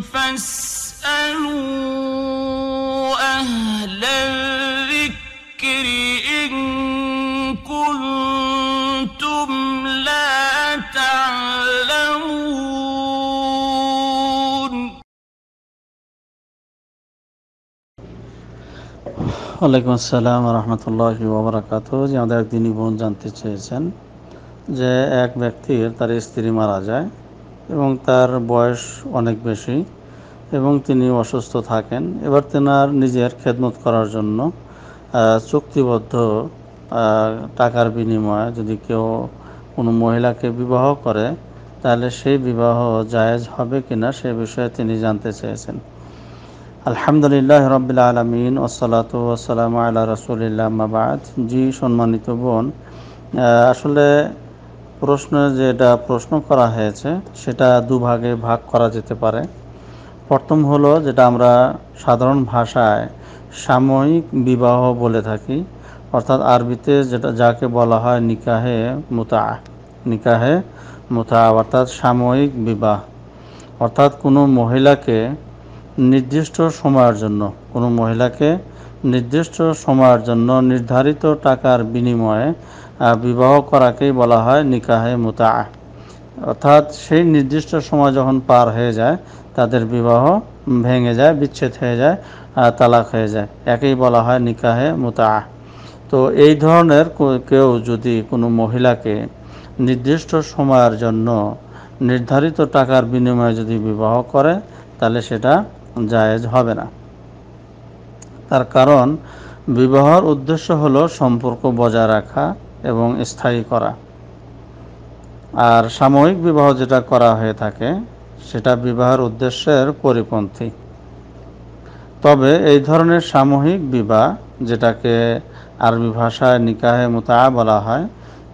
فاسألوا أهل الذكر إن كنتم لا تعلمون ওয়ালাইকুম আসসালাম রহমতুল্লাহ ওবরাকাত যে আমাদের এক দিনই বোন জানতে চেয়েছেন যে এক ব্যক্তির তার স্ত্রী মারা যায় এবং তার বয়স অনেক বেশি এবং তিনি অসুস্থ থাকেন এবার তেনার নিজের খেদমত করার জন্য চুক্তিবদ্ধ টাকার বিনিময়ে যদি কেউ কোনো মহিলাকে বিবাহ করে তাহলে সেই বিবাহ জায়েজ হবে কিনা সে বিষয়ে তিনি জানতে চেয়েছেন আলহামদুলিল্লাহ রবিল্লা আলমিন ওসলাত ওসালাম আল্লাহ রসুলিল্লা মাবাদ জি সম্মানিত বোন আসলে প্রশ্নে যেটা প্রশ্ন করা হয়েছে সেটা দুভাগে ভাগ করা যেতে পারে প্রথম হলো যেটা আমরা সাধারণ ভাষায় সাময়িক বিবাহ বলে থাকি অর্থাৎ আরবিতে যেটা যাকে বলা হয় নিকাহে মোতা নিকাহে মোতা অর্থাৎ সাময়িক বিবাহ অর্থাৎ কোনো মহিলাকে নির্দিষ্ট সময়ের জন্য কোনো মহিলাকে নির্দিষ্ট সময়ের জন্য নির্ধারিত টাকার বিনিময়ে বিবাহ করাকেই বলা হয় নিকাহে মোতা অর্থাৎ সেই নির্দিষ্ট সময় যখন পার হয়ে যায় তাদের বিবাহ ভেঙে যায় বিচ্ছেদ হয়ে যায় তালাক হয়ে যায় একেই বলা হয় নিকাহে মোতা তো এই ধরনের কেউ যদি কোনো মহিলাকে নির্দিষ্ট সময়ের জন্য নির্ধারিত টাকার বিনিময়ে যদি বিবাহ করে তাহলে সেটা জায়েজ হবে না তার কারণ বিবাহর উদ্দেশ্য হল সম্পর্ক বজায় রাখা এবং স্থায়ী করা আর সাময়িক বিবাহ যেটা করা হয়ে থাকে সেটা বিবাহের উদ্দেশ্যের পরিপন্থী তবে এই ধরনের সামূহিক বিবাহ যেটাকে আরবি ভাষায় নিকাহে মোতা বলা হয়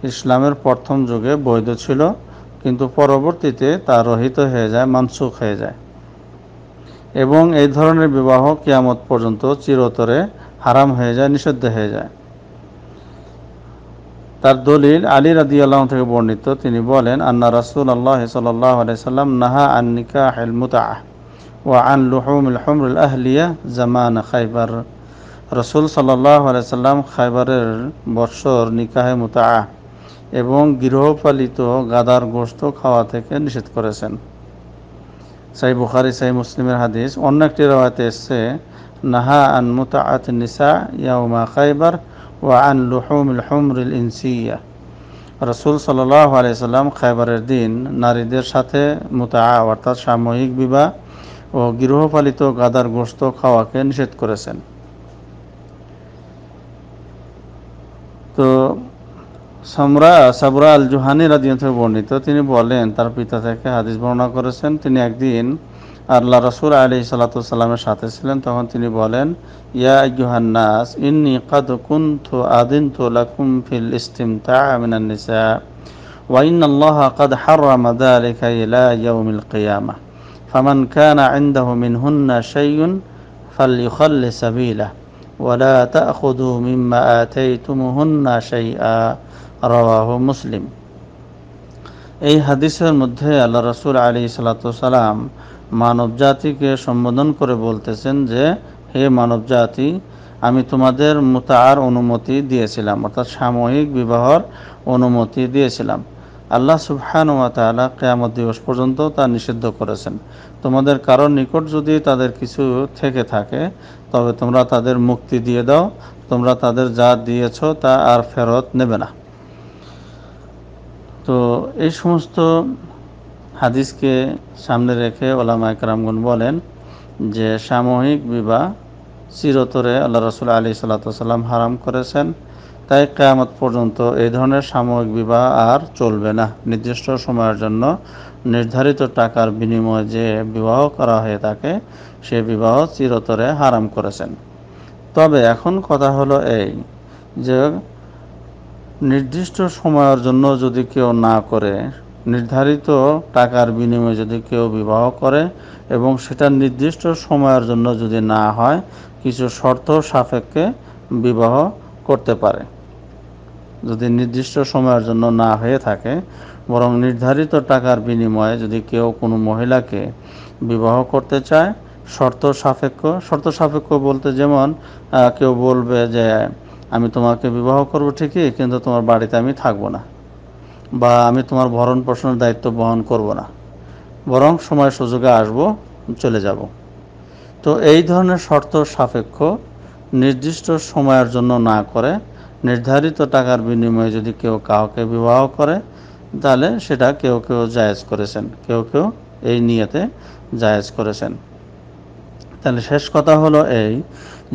ইসলামের প্রথম যুগে বৈধ ছিল কিন্তু পরবর্তীতে তা রহিত হয়ে যায় মানসুখ হয়ে যায় এবং এই ধরনের বিবাহ কিয়ামত পর্যন্ত চিরতরে হারাম হয়ে যায় নিষিদ্ধ হয়ে যায় তার দলিল আলী রাদি আল্লাহ থেকে বর্ণিত তিনি বলেন আন্না রাসুল আল্লাহ সাল্লাম নাহা আন্নিকা হেলমুতা ও আন লুহমুল আহলিয়া জামান খাইবার রসুল সাল্লাম খাইবারের বৎসর নিকাহে মুতা এবং গৃহপালিত গাদার গোস্ত খাওয়া থেকে নিষেধ করেছেন সাই বুখারি সাই মুসলিমের হাদিস অন্য একটি রাওয়াতে এসছে নাহা আন মুতাআত নিসা ইয়াউমা খাইবার ওয়া আন লুহুমুল হুমরিল ইনসিয়া রসুল সাল্লাহ আলাইসাল্লাম খাইবারের দিন নারীদের সাথে মুতাআ অর্থাৎ সাময়িক বিবাহ ও গৃহপালিত গাদার গোস্ত খাওয়াকে নিষেধ করেছেন তো সমরা সাবরা আল জুহানি রাদিয়ন থেকে বর্ণিত তিনি বলেন তার পিতা থেকে হাদিস বর্ণনা করেছেন তিনি একদিন আল্লাহর রাসূল আলাইহিস সালাতু সাল্লাতামের সাথে ছিলেন তখন তিনি বলেন ইয়া আইয়ুহান নাস ইন্নি কাদ কুনতু আদিন লাকুম ফিল মিনান নিসা ওয়া وإن الله قد যালিকা ইলা ইয়াউমিল يوم ফামান কানা ইনদাহু মিনহুন্না শাইউন ফালইখাল্লি সাবিলা ওয়া লা تأخذوا মিম্মা আতাইতুমুহুন্না শাইআ রাহ মুসলিম এই হাদিসের মধ্যে আল্লাহ রসুল আলী সালাম মানব জাতিকে সম্বোধন করে বলতেছেন যে হে মানব জাতি আমি তোমাদের মোতার অনুমতি দিয়েছিলাম অর্থাৎ সাময়িক বিবাহর অনুমতি দিয়েছিলাম আল্লাহ সুবহান ওয়া তালা কেয়ামত দিবস পর্যন্ত তা নিষিদ্ধ করেছেন তোমাদের কারোর নিকট যদি তাদের কিছু থেকে থাকে তবে তোমরা তাদের মুক্তি দিয়ে দাও তোমরা তাদের যা দিয়েছ তা আর ফেরত নেবে না তো এই সমস্ত হাদিসকে সামনে রেখে ওলামা একরামগুন বলেন যে সামূহিক বিবাহ চিরতরে আল্লাহ রসুল আলী সাল্লাম হারাম করেছেন তাই কেয়ামত পর্যন্ত এই ধরনের সাময়িক বিবাহ আর চলবে না নির্দিষ্ট সময়ের জন্য নির্ধারিত টাকার বিনিময়ে যে বিবাহ করা হয়ে থাকে সে বিবাহ চিরতরে হারাম করেছেন তবে এখন কথা হলো এই যে নির্দিষ্ট সময়ের জন্য যদি কেউ না করে নির্ধারিত টাকার বিনিময়ে যদি কেউ বিবাহ করে এবং সেটা নির্দিষ্ট সময়ের জন্য যদি না হয় কিছু শর্ত সাপেক্ষে বিবাহ করতে পারে যদি নির্দিষ্ট সময়ের জন্য না হয়ে থাকে বরং নির্ধারিত টাকার বিনিময়ে যদি কেউ কোনো মহিলাকে বিবাহ করতে চায় শর্ত সাপেক্ষ শর্ত সাপেক্ষ বলতে যেমন কেউ বলবে যে আমি তোমাকে বিবাহ করব ঠিকই কিন্তু তোমার বাড়িতে আমি থাকব না বা আমি তোমার ভরণ পোষণের দায়িত্ব বহন করব না বরং সময় সুযোগে আসব চলে যাব তো এই ধরনের শর্ত সাপেক্ষ নির্দিষ্ট সময়ের জন্য না করে নির্ধারিত টাকার বিনিময়ে যদি কেউ কাউকে বিবাহ করে তাহলে সেটা কেউ কেউ জায়েজ করেছেন কেউ কেউ এই নিয়েতে জায়েজ করেছেন তাহলে শেষ কথা হলো এই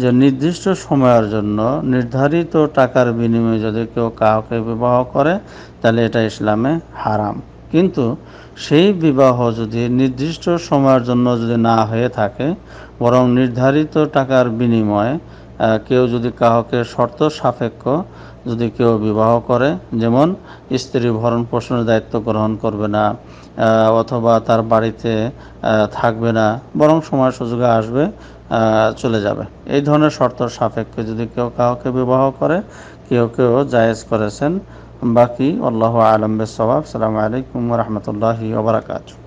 যে নির্দিষ্ট সময়ের জন্য নির্ধারিত টাকার বিনিময়ে যদি কেউ কাউকে বিবাহ করে তাহলে এটা ইসলামে হারাম কিন্তু সেই বিবাহ যদি নির্দিষ্ট সময়ের জন্য যদি না হয়ে থাকে বরং নির্ধারিত টাকার বিনিময়ে কেউ যদি কাহকে শর্ত সাপেক্ষ যদি কেউ বিবাহ করে যেমন স্ত্রী ভরণ পোষণের দায়িত্ব গ্রহণ করবে না অথবা তার বাড়িতে থাকবে না বরং সময় সুযোগে আসবে চলে যাবে এই ধরনের শর্ত সাপেক্ষে যদি কেউ কাউকে বিবাহ করে কেউ কেউ জায়েজ করেছেন বাকি আল্লাহ আলম বেসবাব সালামু আলাইকুম রহমতুল্লাহি ওবরাকাতু